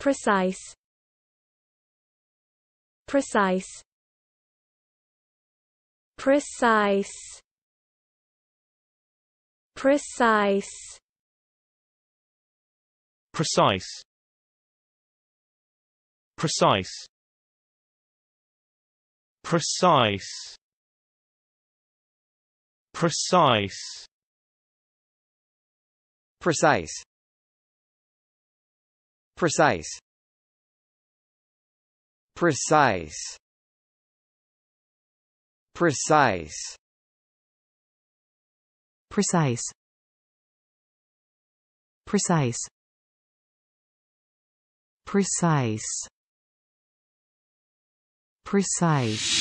precise precise precise precise precise precise precise precise precise Precise. Precise. Precise. Precise. Precise. Precise. Precise.